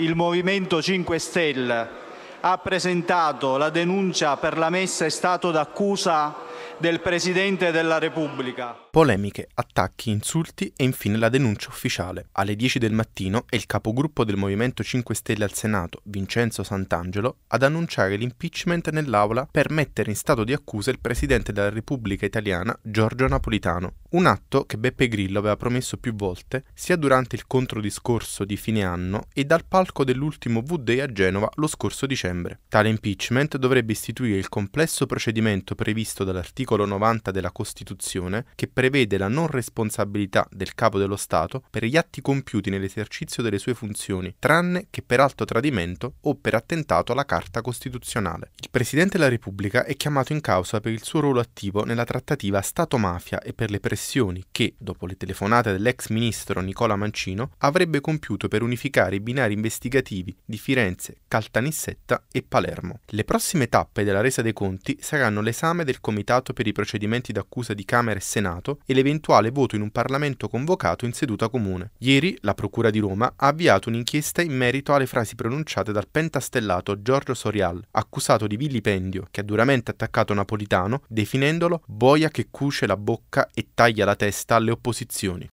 il Movimento 5 Stelle ha presentato la denuncia per la messa in stato d'accusa del Presidente della Repubblica. Polemiche, attacchi, insulti e infine la denuncia ufficiale. Alle 10 del mattino è il capogruppo del Movimento 5 Stelle al Senato, Vincenzo Sant'Angelo, ad annunciare l'impeachment nell'aula per mettere in stato di accusa il Presidente della Repubblica italiana, Giorgio Napolitano. Un atto che Beppe Grillo aveva promesso più volte, sia durante il controdiscorso di fine anno e dal palco dell'ultimo V-Day a Genova lo scorso dicembre dicembre. Tale impeachment dovrebbe istituire il complesso procedimento previsto dall'articolo 90 della Costituzione che prevede la non responsabilità del capo dello Stato per gli atti compiuti nell'esercizio delle sue funzioni, tranne che per alto tradimento o per attentato alla Carta Costituzionale. Il Presidente della Repubblica è chiamato in causa per il suo ruolo attivo nella trattativa Stato-mafia e per le pressioni che, dopo le telefonate dell'ex ministro Nicola Mancino, avrebbe compiuto per unificare i binari investigativi di Firenze, Caltanissetta e Palermo. Le prossime tappe della resa dei conti saranno l'esame del Comitato per i procedimenti d'accusa di Camera e Senato e l'eventuale voto in un Parlamento convocato in seduta comune. Ieri la Procura di Roma ha avviato un'inchiesta in merito alle frasi pronunciate dal pentastellato Giorgio Sorial, accusato di vilipendio, che ha duramente attaccato Napolitano, definendolo boia che cuce la bocca e taglia la testa alle opposizioni.